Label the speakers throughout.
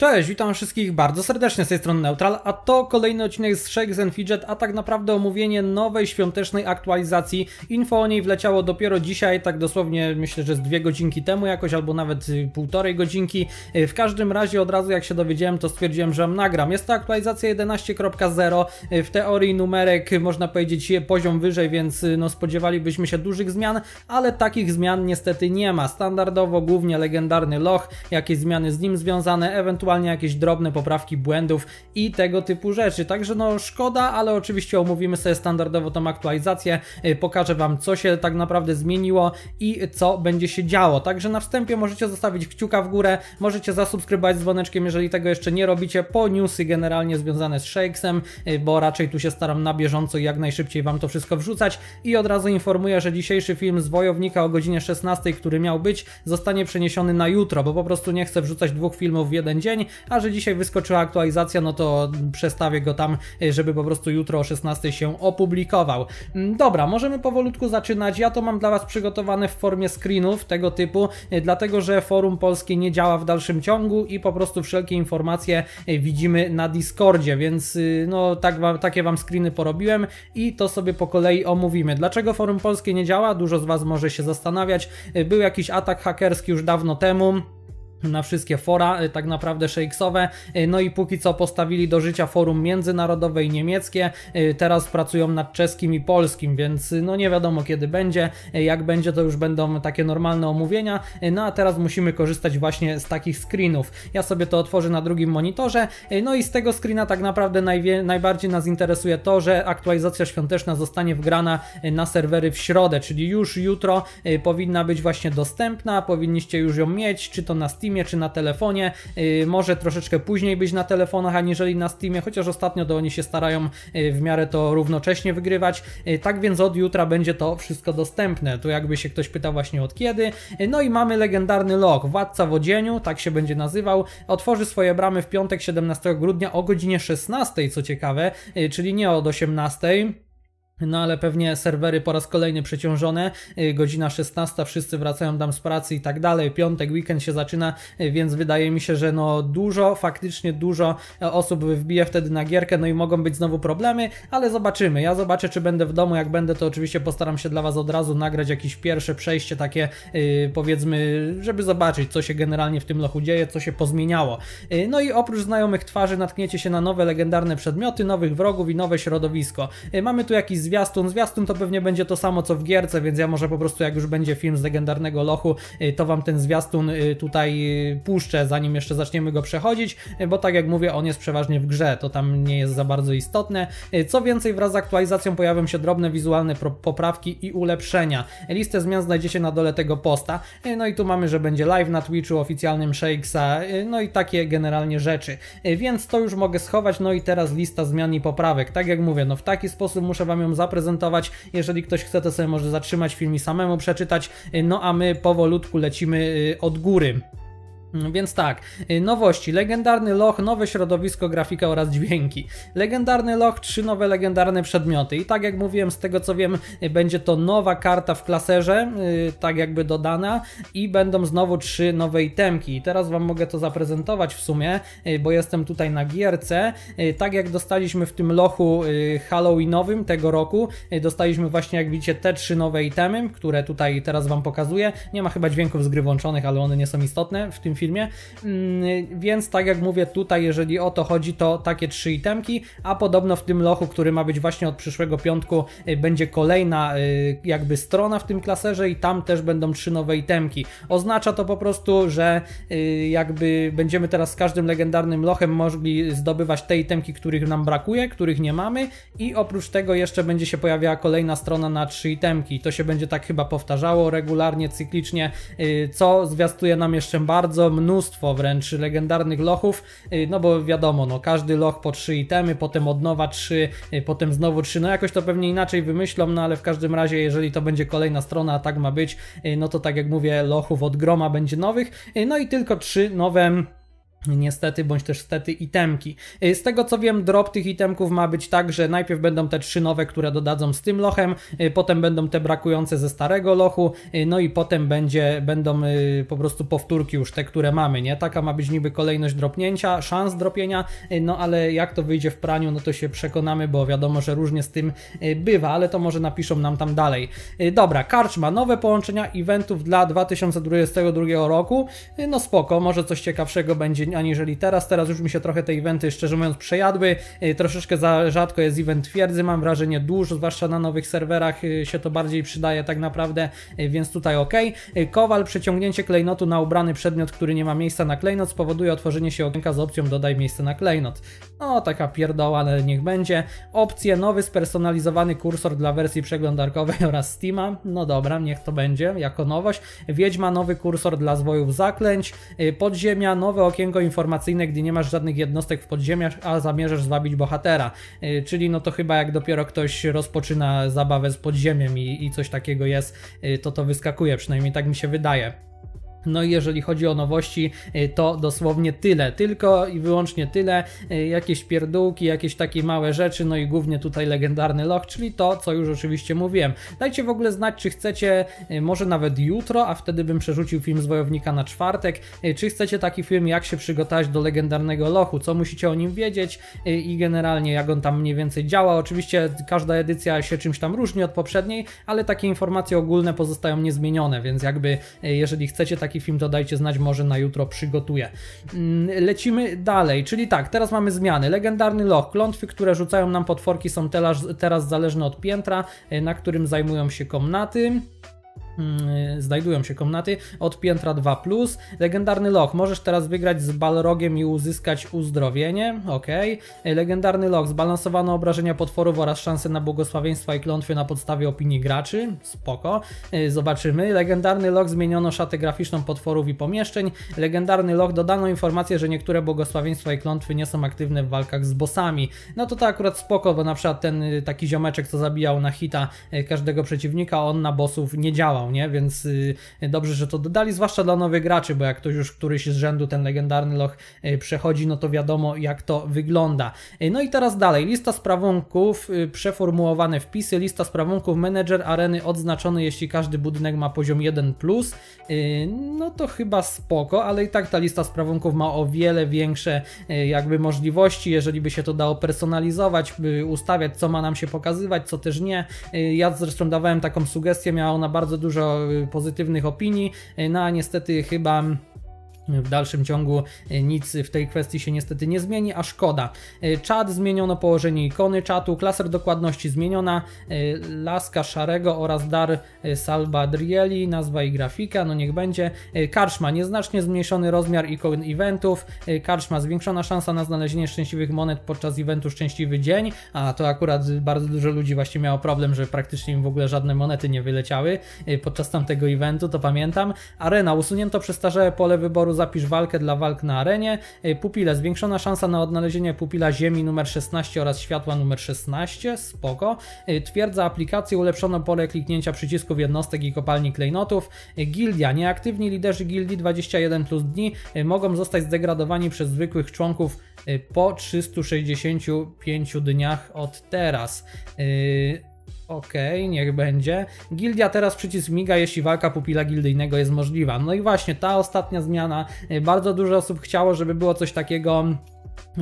Speaker 1: Cześć, witam wszystkich bardzo serdecznie z tej strony Neutral, a to kolejny odcinek z Shakes and Fidget, a tak naprawdę omówienie nowej świątecznej aktualizacji. Info o niej wleciało dopiero dzisiaj, tak dosłownie myślę, że z dwie godzinki temu jakoś, albo nawet y, półtorej godzinki. Y, w każdym razie od razu jak się dowiedziałem, to stwierdziłem, że nagram. Jest to aktualizacja 11.0, y, w teorii numerek można powiedzieć poziom wyżej, więc no spodziewalibyśmy się dużych zmian, ale takich zmian niestety nie ma. Standardowo głównie legendarny loch, jakieś zmiany z nim związane, ewentualnie ewentualnie jakieś drobne poprawki błędów i tego typu rzeczy. Także no szkoda, ale oczywiście omówimy sobie standardowo tą aktualizację, y, pokażę Wam co się tak naprawdę zmieniło i co będzie się działo. Także na wstępie możecie zostawić kciuka w górę, możecie zasubskrybować dzwoneczkiem, jeżeli tego jeszcze nie robicie, po newsy generalnie związane z Shakesem, y, bo raczej tu się staram na bieżąco i jak najszybciej Wam to wszystko wrzucać i od razu informuję, że dzisiejszy film z Wojownika o godzinie 16, który miał być, zostanie przeniesiony na jutro, bo po prostu nie chcę wrzucać dwóch filmów w jeden dzień, a że dzisiaj wyskoczyła aktualizacja, no to przestawię go tam, e, żeby po prostu jutro o 16 się opublikował. Mm, dobra, możemy powolutku zaczynać. Ja to mam dla Was przygotowane w formie screenów tego typu, e, dlatego że forum polskie nie działa w dalszym ciągu i po prostu wszelkie informacje e, widzimy na Discordzie, więc y, no tak takie Wam screeny porobiłem i to sobie po kolei omówimy. Dlaczego forum polskie nie działa? Dużo z Was może się zastanawiać. Był jakiś atak hakerski już dawno temu na wszystkie fora, y, tak naprawdę szejksowe. Y, no i póki co postawili do życia forum międzynarodowe i niemieckie. Y, teraz pracują nad czeskim i polskim, więc no nie wiadomo kiedy będzie. Jak będzie, to już będą takie normalne omówienia. No a teraz musimy korzystać właśnie z takich screenów. Ja sobie to otworzę na drugim monitorze. No i z tego screena tak naprawdę najbardziej nas interesuje to, że aktualizacja świąteczna zostanie wgrana na serwery w środę, czyli już jutro powinna być właśnie dostępna. Powinniście już ją mieć, czy to na Steam Steamie czy na telefonie. Y, może troszeczkę później być na telefonach, aniżeli na Steamie, chociaż ostatnio to oni się starają y, w miarę to równocześnie wygrywać. Y, tak więc od jutra będzie to wszystko dostępne. Tu jakby się ktoś pytał właśnie od kiedy. No i mamy legendarny log. Władca w odzieniu, tak się będzie nazywał, otworzy swoje bramy w piątek 17 grudnia o godzinie 16, co ciekawe, czyli nie od 18. No ale pewnie serwery po raz kolejny przeciążone, y, godzina 16, wszyscy wracają tam z pracy i tak dalej, piątek, weekend się zaczyna, y, więc wydaje mi się, że no dużo, faktycznie dużo e, osób wbije wtedy na gierkę, no i mogą być znowu problemy, ale zobaczymy, ja zobaczę czy będę w domu, jak będę to oczywiście postaram się dla Was od razu nagrać jakieś pierwsze przejście takie y, powiedzmy, żeby zobaczyć co się generalnie w tym lochu dzieje, co się pozmieniało. no i oprócz znajomych twarzy natkniecie się na nowe legendarne przedmioty, nowych wrogów i nowe środowisko. mamy tu jakiś zwiastun. Zwiastun to pewnie będzie to samo co w gierce, więc ja może po prostu jak już będzie film z legendarnego lochu, y, to wam ten zwiastun y, tutaj y, puszczę, zanim jeszcze zaczniemy go przechodzić, bo tak jak mówię, on jest przeważnie w grze, to tam nie jest za bardzo istotne. Co więcej, wraz z aktualizacją pojawią się drobne wizualne poprawki i ulepszenia. Listę zmian znajdziecie na dole tego posta. No i tu mamy, że będzie live na Twitchu oficjalnym Shakesa, no i takie generalnie rzeczy. Więc to już mogę schować, no i teraz lista zmian i poprawek. Tak jak mówię, no w taki sposób muszę wam ją zaprezentować. Jeżeli ktoś chce, to sobie może zatrzymać film i samemu przeczytać. No a my powolutku lecimy y, od góry. Mm, więc tak, y, nowości, legendarny loch, nowe środowisko, grafika oraz dźwięki. Legendarny loch, trzy nowe legendarne przedmioty i tak jak mówiłem, z tego co wiem, y, będzie to nowa karta w klaserze, y, tak jakby dodana i będą znowu trzy nowe itemki. I teraz Wam mogę to zaprezentować w sumie, bo jestem tutaj na gierce. Tak jak dostaliśmy w tym lochu halloweenowym tego roku, dostaliśmy właśnie jak widzicie te trzy nowe itemy, które tutaj teraz Wam pokazuję. Nie ma chyba dźwięków z gry włączonych, ale one nie są istotne w tym filmie filmie. Mm, więc tak jak mówię, tutaj jeżeli o to chodzi, to takie trzy itemki, a podobno w tym lochu, który ma być właśnie od przyszłego piątku, y, będzie kolejna y, jakby strona w tym klaserze i tam też będą trzy nowe itemki. Oznacza to po prostu, że y, jakby będziemy teraz z każdym legendarnym lochem mogli zdobywać te itemki, których nam brakuje, których nie mamy i oprócz tego jeszcze będzie się pojawiała kolejna strona na trzy itemki. To się będzie tak chyba powtarzało regularnie, cyklicznie, co zwiastuje nam jeszcze bardzo bardzo mnóstwo wręcz legendarnych lochów, y, no bo wiadomo, no każdy loch po trzy itemy, potem od nowa trzy, y, potem znowu trzy, no jakoś to pewnie inaczej wymyślą, no ale w każdym razie jeżeli to będzie kolejna strona, a tak ma być, y, no to tak jak mówię, lochów od groma będzie nowych, no i tylko trzy nowe Niestety, bądź też stety itemki. Y, z tego co wiem, drop tych itemków ma być tak, że najpierw będą te trzy nowe, które dodadzą z tym lochem, y, potem będą te brakujące ze starego lochu, y, no i potem będzie, będą po prostu powtórki już te, które mamy, nie? Taka ma być niby kolejność dropnięcia, szans dropienia, no ale jak to wyjdzie w praniu, no to się przekonamy, bo wiadomo, że różnie z tym bywa, ale to może napiszą nam tam dalej. Dobra, karczma, nowe połączenia eventów dla 2022 roku, no spoko, może coś ciekawszego będzie aniżeli teraz. Teraz już mi się trochę te eventy, szczerze mówiąc, przejadły. Y, troszeczkę za rzadko jest event twierdzy, mam wrażenie dużo, zwłaszcza na nowych serwerach y, się to bardziej przydaje tak naprawdę, y, więc tutaj ok. Kowal, przeciągnięcie klejnotu na ubrany przedmiot, który nie ma miejsca na klejnot, spowoduje otworzenie się okienka z opcją dodaj miejsce na klejnot. No, taka pierdoła, ale niech będzie. Opcje, nowy spersonalizowany kursor dla wersji przeglądarkowej oraz Steama. No dobra, niech to będzie jako nowość. Wiedźma, nowy kursor dla zwojów zaklęć. Podziemia, nowe okienko informacyjne, gdy nie masz żadnych jednostek w podziemiach, a zamierzasz zabić bohatera. Y, czyli no to chyba jak dopiero ktoś rozpoczyna zabawę z podziemiem i, i coś takiego jest, y, to to wyskakuje, przynajmniej tak mi się wydaje. No i jeżeli chodzi o nowości, y, to dosłownie tyle, tylko i wyłącznie tyle. Y, jakieś pierdółki, jakieś takie małe rzeczy, no i głównie tutaj legendarny loch, czyli to, co już oczywiście mówiłem. Dajcie w ogóle znać, czy chcecie, y, może nawet jutro, a wtedy bym przerzucił film z Wojownika na czwartek, czy chcecie taki film, jak się przygotować do legendarnego lochu, co musicie o nim wiedzieć i generalnie jak on tam mniej więcej działa. Oczywiście każda edycja się czymś tam różni od poprzedniej, ale takie informacje ogólne pozostają niezmienione, więc jakby jeżeli chcecie taki taki film, to dajcie znać, może na jutro przygotuję. Mm, lecimy dalej, czyli tak, teraz mamy zmiany. Legendarny loch, klątwy, które rzucają nam potworki są teraz, teraz zależne od piętra, y, na którym zajmują się komnaty. Y, znajdują się komnaty od piętra 2. Legendarny loch. Możesz teraz wygrać z balrogiem i uzyskać uzdrowienie. Ok. Legendarny loch. Zbalansowano obrażenia potworów oraz szanse na błogosławieństwa i klątwy na podstawie opinii graczy. Spoko. Y, zobaczymy. Legendarny loch. Zmieniono szatę graficzną potworów i pomieszczeń. Legendarny loch. Dodano informację, że niektóre błogosławieństwa i klątwy nie są aktywne w walkach z bossami. No to to akurat spoko, bo na przykład ten y, taki ziomeczek, co zabijał na hita każdego przeciwnika, on na bossów nie działał nie? Więc y, dobrze, że to dodali, zwłaszcza dla nowych graczy, bo jak ktoś już któryś z rzędu ten legendarny loch y, przechodzi, no to wiadomo jak to wygląda. Y, no i teraz dalej, lista sprawunków, przeformułowane wpisy, lista sprawunków, menedżer areny odznaczony, jeśli każdy budynek ma poziom 1+, no to chyba spoko, ale i tak ta lista sprawunków ma o wiele większe jakby możliwości, jeżeli by się to dało personalizować, ustawiać co ma nam się pokazywać, co też nie. Ja zresztą dawałem taką sugestię, miała ona bardzo dużo dużo y, pozytywnych opinii, y, no a niestety chyba w dalszym ciągu e, nic w tej kwestii się niestety nie zmieni, a szkoda. E, Czat zmieniono położenie ikony czatu, klaser dokładności zmieniona, e, laska szarego oraz dar Salvadrieli, nazwa i grafika, no niech będzie. Karczma, nieznacznie zmniejszony rozmiar ikon eventów, karczma, zwiększona szansa na znalezienie szczęśliwych monet podczas eventu Szczęśliwy Dzień, a to akurat bardzo dużo ludzi właśnie miało problem, że praktycznie im w ogóle żadne monety nie wyleciały podczas tamtego eventu, to pamiętam. Arena, usunięto przestarzałe pole wyboru zapisz walkę dla walk na arenie. Pupile. Zwiększona szansa na odnalezienie pupila ziemi numer 16 oraz światła numer 16. Spoko. Twierdza aplikacji. Ulepszono pole kliknięcia przycisków jednostek i kopalni klejnotów. Gildia. Nieaktywni liderzy gildii 21 plus dni mogą zostać zdegradowani przez zwykłych członków po 365 dniach od teraz. Yy... Okej, okay, niech będzie. Gildia teraz przycisk miga, jeśli walka pupila gildyjnego jest możliwa. No i właśnie ta ostatnia zmiana. Y, bardzo dużo osób chciało, żeby było coś takiego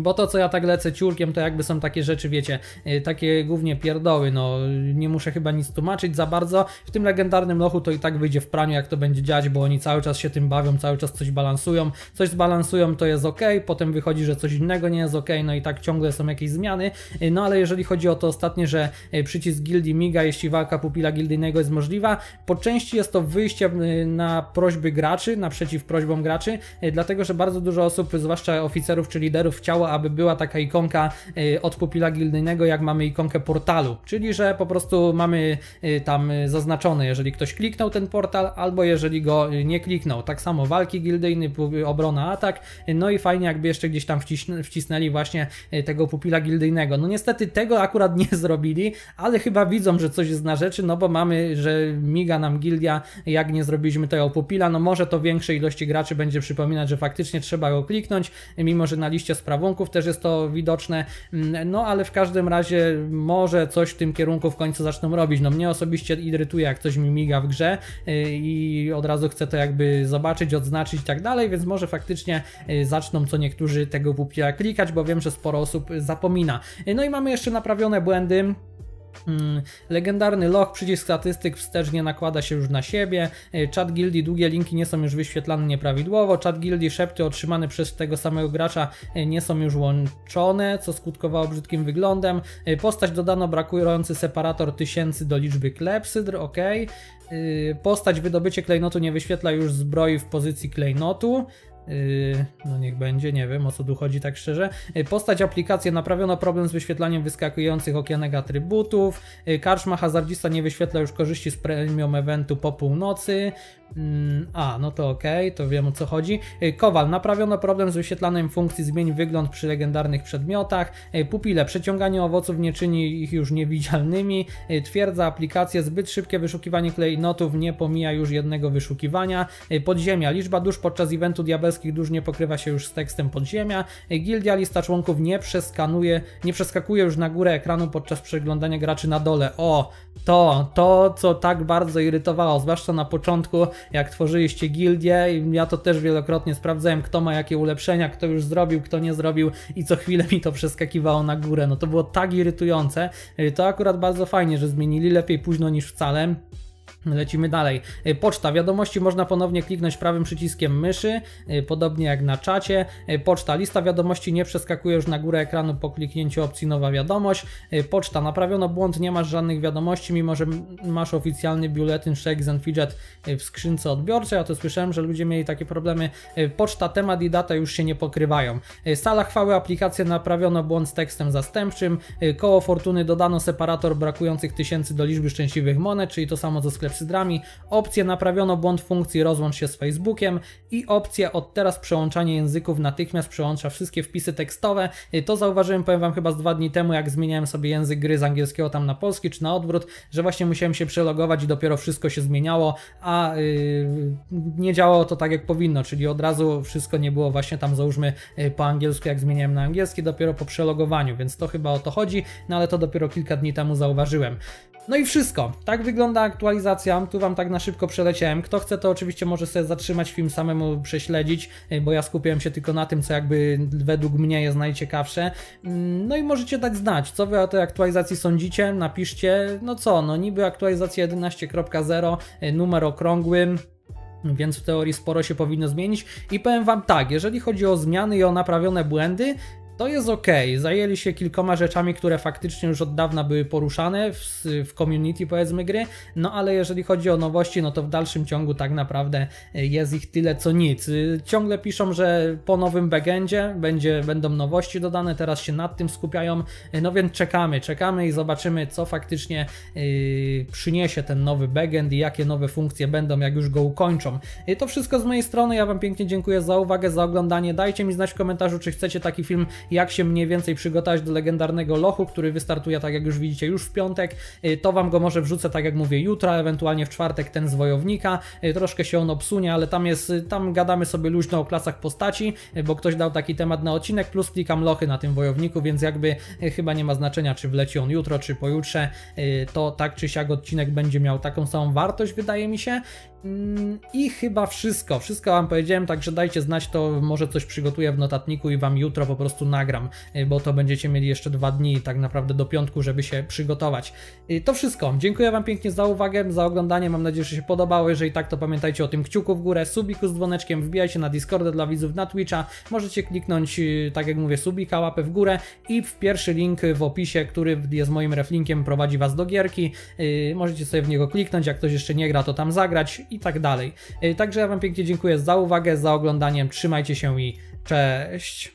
Speaker 1: bo to, co ja tak lecę ciurkiem, to jakby są takie rzeczy, wiecie, y, takie głównie pierdoły, no nie muszę chyba nic tłumaczyć za bardzo. W tym legendarnym lochu to i tak wyjdzie w praniu, jak to będzie dziać, bo oni cały czas się tym bawią, cały czas coś balansują. Coś zbalansują, to jest ok, potem wychodzi, że coś innego nie jest ok, no i tak ciągle są jakieś zmiany. Y, no ale jeżeli chodzi o to ostatnie, że y, przycisk gildii miga, jeśli walka pupila gildyjnego jest możliwa, po części jest to wyjście na prośby graczy, naprzeciw prośbom graczy, dlatego że bardzo dużo osób, zwłaszcza oficerów czy liderów, chciało aby była taka ikonka e, od pupila gildyjnego, jak mamy ikonkę portalu, czyli że po prostu mamy e, tam e, zaznaczone, jeżeli ktoś kliknął ten portal, albo jeżeli go nie kliknął. Tak samo walki gildyjny, obrona, atak, no i fajnie jakby jeszcze gdzieś tam wcisnęli właśnie tego pupila gildyjnego. No niestety tego akurat nie zrobili, ale chyba widzą, że coś jest na rzeczy, no bo mamy, że miga nam gildia, jak nie zrobiliśmy tego pupila, no może to większej ilości graczy będzie przypominać, że faktycznie trzeba go kliknąć, mimo że na liście sprawą kierunków też jest to widoczne, mm, no ale w każdym razie może coś w tym kierunku w końcu zaczną robić. No mnie osobiście irytuje, jak coś mi miga w grze y, i od razu chcę to jakby zobaczyć, odznaczyć i tak dalej, więc może faktycznie y, zaczną co niektórzy tego WPA klikać, bo wiem, że sporo osób zapomina. Y, no i mamy jeszcze naprawione błędy. Mm, legendarny loch, przycisk statystyk wstecznie nakłada się już na siebie. E, czat Gildi, długie linki nie są już wyświetlane nieprawidłowo. Czat Gildi, szepty otrzymane przez tego samego gracza e, nie są już łączone, co skutkowało brzydkim wyglądem. E, postać dodano brakujący separator tysięcy do liczby klepsydr, ok. Postać wydobycie klejnotu nie wyświetla już zbroi w pozycji klejnotu. Yy, no niech będzie, nie wiem o co tu chodzi tak szczerze. Yy, postać aplikacji naprawiono problem z wyświetlaniem wyskakujących okienek atrybutów. Yy, karszma hazardista nie wyświetla już korzyści z premium eventu po północy. Mm, a, no to ok, to wiem o co chodzi. Kowal, naprawiono problem z wyświetlaniem funkcji zmień wygląd przy legendarnych przedmiotach. Pupile, przeciąganie owoców nie czyni ich już niewidzialnymi. Twierdza, aplikacje, zbyt szybkie wyszukiwanie klejnotów nie pomija już jednego wyszukiwania. Podziemia, liczba dusz podczas eventu diabelskiego królewskich dusz nie pokrywa się już z tekstem podziemia. Gildia lista członków nie przeskanuje, nie przeskakuje już na górę ekranu podczas przeglądania graczy na dole. O, to, to co tak bardzo irytowało, zwłaszcza na początku, jak tworzyliście gildię i ja to też wielokrotnie sprawdzałem, kto ma jakie ulepszenia, kto już zrobił, kto nie zrobił i co chwilę mi to przeskakiwało na górę. No to było tak irytujące. Y, to akurat bardzo fajnie, że zmienili lepiej późno niż wcale. Lecimy dalej. E, poczta. Wiadomości można ponownie kliknąć prawym przyciskiem myszy, e, podobnie jak na czacie. E, poczta. Lista wiadomości nie przeskakuje już na górę ekranu po kliknięciu opcji nowa wiadomość. Poczta. Naprawiono błąd, nie masz żadnych wiadomości, mimo że masz oficjalny biuletyn Shakes and Fidget w skrzynce odbiorczej. Ja to słyszałem, że ludzie mieli takie problemy. Poczta, temat i data już się nie pokrywają. Sala chwały. Aplikację naprawiono błąd z tekstem zastępczym. Koło fortuny dodano separator brakujących tysięcy do liczby szczęśliwych monet, czyli to samo co sklep opcje opcję naprawiono błąd funkcji rozłącz się z Facebookiem i opcję od teraz przełączanie języków natychmiast przełącza wszystkie wpisy tekstowe. Y, to zauważyłem, powiem Wam, chyba z dwa dni temu, jak zmieniałem sobie język gry z angielskiego tam na polski czy na odwrót, że właśnie musiałem się przelogować i dopiero wszystko się zmieniało, a yy, nie działało to tak jak powinno, czyli od razu wszystko nie było właśnie tam załóżmy y, po angielsku, jak zmieniałem na angielski, dopiero po przelogowaniu, więc to chyba o to chodzi, no ale to dopiero kilka dni temu zauważyłem. No i wszystko. Tak wygląda aktualizacja. Tu Wam tak na szybko przeleciałem. Kto chce, to oczywiście może sobie zatrzymać film samemu, prześledzić, e, bo ja skupiłem się tylko na tym, co jakby według mnie jest najciekawsze. Mm, no i możecie dać znać, co Wy o tej aktualizacji sądzicie. Napiszcie, no co, no niby aktualizacja 11.0, e, numer okrągły więc w teorii sporo się powinno zmienić. I powiem Wam tak, jeżeli chodzi o zmiany i o naprawione błędy, to jest ok. Zajęli się kilkoma rzeczami, które faktycznie już od dawna były poruszane w, w community, powiedzmy, gry. No ale jeżeli chodzi o nowości, no to w dalszym ciągu tak naprawdę e, jest ich tyle co nic. Y, ciągle piszą, że po nowym backendzie będzie, będą nowości dodane, teraz się nad tym skupiają. E, no więc czekamy, czekamy i zobaczymy, co faktycznie yy, przyniesie ten nowy backend i jakie nowe funkcje będą, jak już go ukończą. I to wszystko z mojej strony. Ja Wam pięknie dziękuję za uwagę, za oglądanie. Dajcie mi znać w komentarzu, czy chcecie taki film jak się mniej więcej przygotować do legendarnego lochu, który wystartuje, tak jak już widzicie, już w piątek. Y, to Wam go może wrzucę, tak jak mówię, jutro, ewentualnie w czwartek ten z Wojownika. Y, troszkę się on obsunie, ale tam jest, y, tam gadamy sobie luźno o klasach postaci, bo ktoś dał taki temat na odcinek, plus klikam lochy na tym Wojowniku, więc jakby chyba nie ma znaczenia, czy wleci on jutro, czy pojutrze, to tak czy siak odcinek będzie miał taką samą wartość, wydaje mi się. Mm, I chyba wszystko, wszystko Wam powiedziałem, także dajcie znać to, może coś przygotuję w notatniku i Wam jutro po prostu nagram, y, bo to będziecie mieli jeszcze dwa dni tak naprawdę do piątku, żeby się przygotować. Y, to wszystko, dziękuję Wam pięknie za uwagę, za oglądanie, mam nadzieję, że się podobało, jeżeli tak to pamiętajcie o tym kciuku w górę, subiku z dzwoneczkiem, wbijajcie na Discorda dla widzów na Twitcha, możecie kliknąć, y, tak jak mówię, subika, łapę w górę i w pierwszy link w opisie, który jest moim reflinkiem, prowadzi Was do gierki, możecie sobie w niego kliknąć, jak ktoś jeszcze nie gra, to tam zagrać i tak dalej. Y, także ja Wam pięknie dziękuję za uwagę, za oglądaniem. Trzymajcie się i cześć!